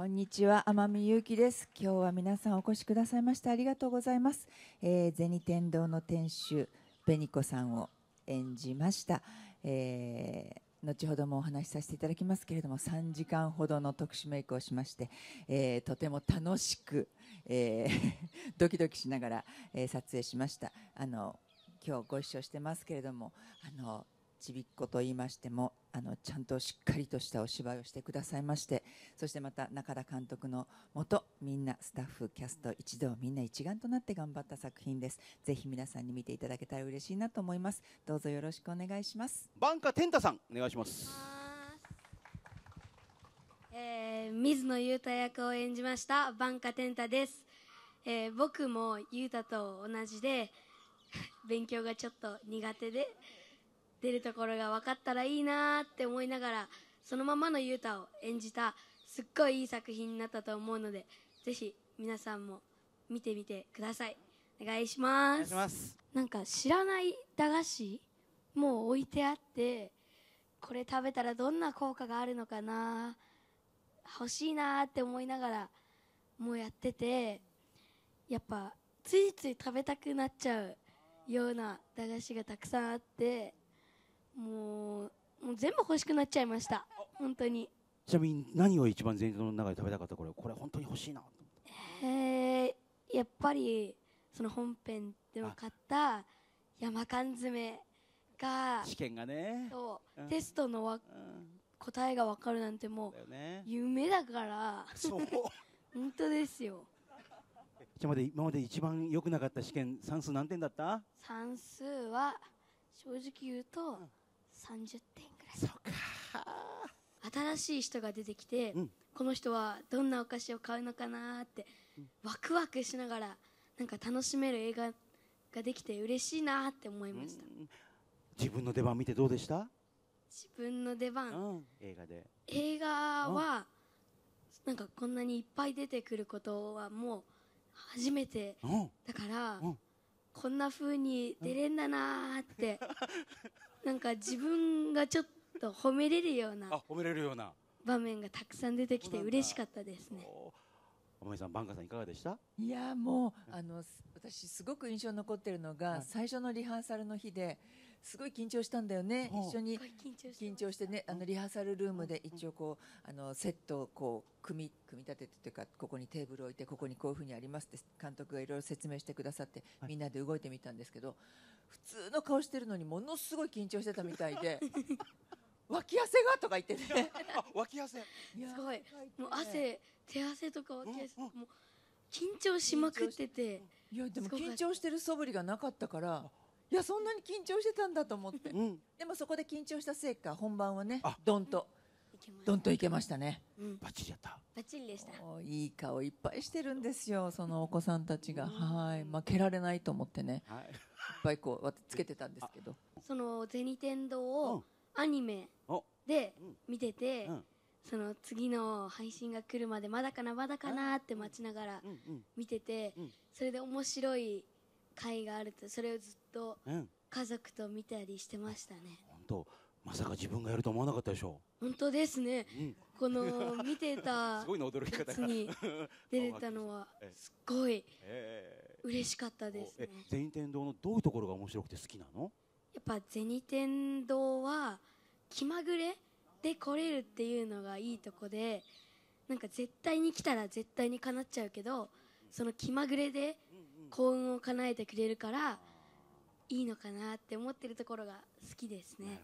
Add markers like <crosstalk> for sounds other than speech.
こんにちは天海祐希です今日は皆さんお越しくださいましてありがとうございます、えー、銭天堂の店主紅子さんを演じました、えー後ほどもお話しさせていただきますけれども3時間ほどの特殊メイクをしまして、えー、とても楽しく、えー、<laughs> ドキドキしながら、え撮影しましたあの今日ご一緒してますけれどもあのちびっこと言いましてもあのちゃんとしっかりとしたお芝居をしてくださいましてそしてまた中田監督のもとみんなスタッフキャスト一同みんな一丸となって頑張った作品ですぜひ皆さんに見ていただけたら嬉しいなと思いますどうぞよろしくお願いしますバンカテンタさんお願いしますえー、水野裕太役を演じましたバンカテンタです、えー、僕も裕太と同じで勉強がちょっと苦手で出るところが分かったらいいなって思いながらそのままの雄太を演じたすっごいいい作品になったと思うのでぜひ皆さんも見てみてくださいお願いしますなんか知らない駄菓子もう置いてあってこれ食べたらどんな効果があるのかな欲しいなって思いながらもうやっててやっぱついつい食べたくなっちゃうような駄菓子がたくさんあってもうもう全部欲しくなっちゃいました本当にちなみに何を一番前日の中で食べたかったこれこれ本当に欲しいなえー、やっぱりその本編でも買った山缶詰が試験がねそう、うん、テストのわ、うん、答えが分かるなんてもう、ね、夢だから <laughs> 本当ですよ今まで今まで一番良くなかった試験算数何点だった算数は正直言うと、うん30点ぐらいそか新しい人が出てきて、うんこの人はどんなお菓子を買うのかなってワクワクしながらなんか楽しめる映画ができて嬉しいなって思いました自分の出番見てどうでした自分の出番、うん、映画で映画は、なんかこんなにいっぱい出てくることはもう初めて、だから、こんなふうに出れんだなって <laughs> なんか自分がちょっと褒めれるようなあ褒めれるような場面がたくさん出てきて嬉しかったですね。天海さん、バンカさんいかがでした？いやもうあの私すごく印象に残ってるのが、最初のリハーサルの日ですごい緊張したんだよね、一緒に緊張してね、あのリハーサルルームで一応こう、あのセットをこう組み組み立ててというか、ここにテーブルを置いて、ここにこういうふうにありますって、監督がいろいろ説明してくださって、みんなで動いてみたんですけど、普通の顔してるのに、ものすごい緊張してたみたいで。<laughs> 脇汗がとか言ってね脇汗。すごい。もう汗、手汗とか脇汗、もう緊張しまくってて。いやでも緊張してる素振りがなかったから。いやそんなに緊張してたんだと思って、うん、でもそこで緊張したせいか本番はねどんとどんといけましたね、バッチリやったバッチリでしたいい顔いっぱいしてるんですよそのお子さんたちが、うん、はい負けられないと思ってね、はい、いっぱいこうつけてたんですけどその銭天堂をアニメで見てて、その次の配信が来るまでまだかなまだかなって待ちながら見てて、それで面白い回があるとそれをずっと家族と見たりしてましたね、本当まさか自分がやると思わなかったでしょう本当ですね、うん、この見てた <laughs> すごいの驚き方に出れたのは <laughs> すごい嬉しかったですね銭天堂のどういうところが面白くて好きなのやっぱ銭天堂は気まぐれで来れるっていうのがいいとこでなんか絶対に来たら絶対にかなっちゃうけどその気まぐれで幸運を叶えてくれるからいいのかなって思ってるところが好きですね。